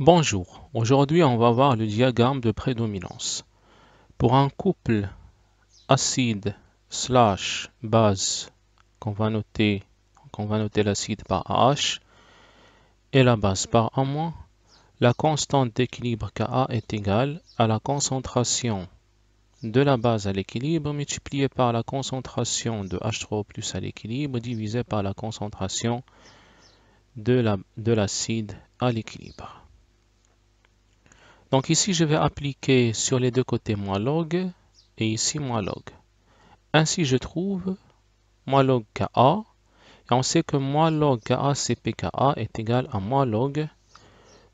Bonjour, aujourd'hui on va voir le diagramme de prédominance. Pour un couple acide slash base qu'on va noter, l'acide par AH et la base par A-, la constante d'équilibre KA est égale à la concentration de la base à l'équilibre multipliée par la concentration de H3O plus à l'équilibre divisée par la concentration de l'acide à l'équilibre. Donc ici, je vais appliquer sur les deux côtés moins log et ici moins log. Ainsi, je trouve moins log KA. Et on sait que moins log KA CPKA est égal à moins log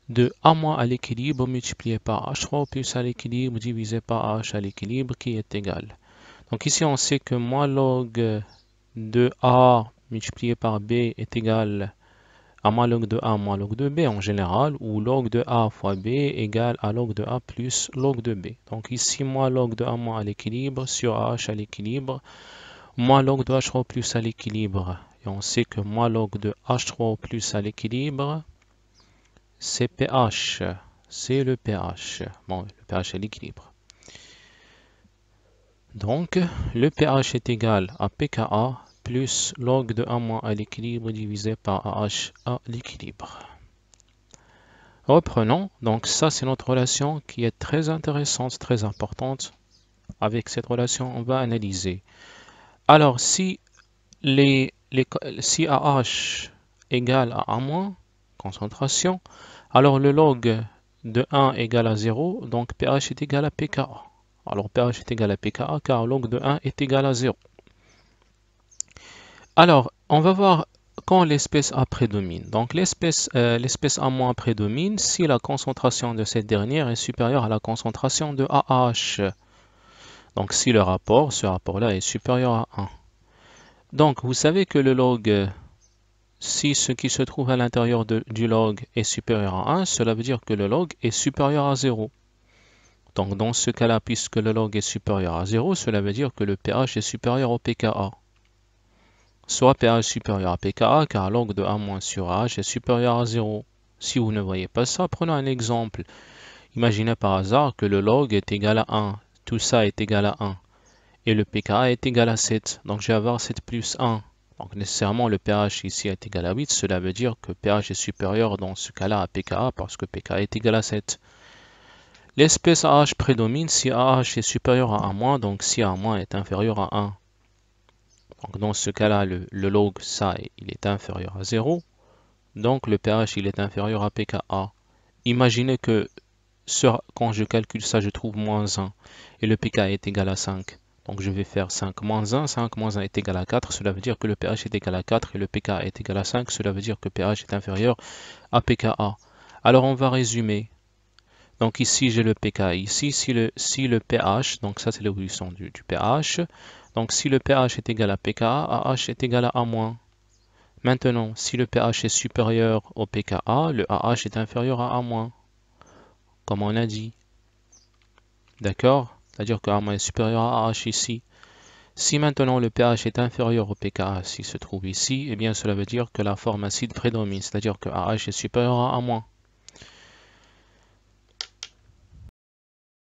de A moins à l'équilibre multiplié par H3 plus à l'équilibre divisé par H à l'équilibre qui est égal. Donc ici, on sait que moins log de A multiplié par B est égal à à log de A moins log de B en général, ou log de A fois B égale à log de A plus log de B. Donc ici, moins log de A moins à l'équilibre sur H à l'équilibre, moins log de H3 plus à l'équilibre. Et on sait que moins log de H3 plus à l'équilibre, c'est pH. C'est le pH. Bon, le pH à l'équilibre. Donc, le pH est égal à pKa plus log de 1 moins à l'équilibre divisé par AH à l'équilibre. Reprenons, donc ça c'est notre relation qui est très intéressante, très importante. Avec cette relation, on va analyser. Alors si, AH égale à A moins, concentration, alors le log de 1 égale à 0, donc pH est égal à pKa. Alors pH est égal à pKa car log de 1 est égal à 0. Alors, on va voir quand l'espèce A prédomine. Donc l'espèce euh, A- prédomine si la concentration de cette dernière est supérieure à la concentration de AH. Donc si le rapport, ce rapport-là est supérieur à 1. Donc vous savez que le log, euh, si ce qui se trouve à l'intérieur du log est supérieur à 1, cela veut dire que le log est supérieur à 0. Donc dans ce cas-là, puisque le log est supérieur à 0, cela veut dire que le pH est supérieur au pKa soit pH supérieur à PKA car log de A- sur H est supérieur à 0. Si vous ne voyez pas ça, prenons un exemple. Imaginez par hasard que le log est égal à 1, tout ça est égal à 1, et le PKA est égal à 7, donc je vais avoir 7 plus 1. Donc nécessairement le pH ici est égal à 8, cela veut dire que pH est supérieur dans ce cas-là à pKa parce que pKa est égal à 7. L'espèce AH prédomine si AH est supérieur à A-, donc si A- est inférieur à 1. Donc dans ce cas-là, le, log ça, il est inférieur à 0. Donc le pH il est inférieur à pKa. Imaginez que quand je calcule ça, je trouve moins 1 et le pKa est égal à 5. Donc je vais faire 5 moins 1, 5 moins 1 est égal à 4, cela veut dire que le pH est égal à 4 et le pKa est égal à 5, cela veut dire que pH est inférieur à pKa. Alors on va résumer, donc ici, j'ai le pKa Ici, si le, si le pH, donc ça c'est l'évolution du, pH. Donc si le pH est égal à pKa, AH est égal à A-. Maintenant, si le pH est supérieur au pKa, le AH est inférieur à A-, comme on a dit. D'accord C'est-à-dire que A- est supérieur à AH ici. Si maintenant le pH est inférieur au pKa, s'il se trouve ici, eh bien cela veut dire que la forme acide prédomine, c'est-à-dire que AH est supérieur à A-.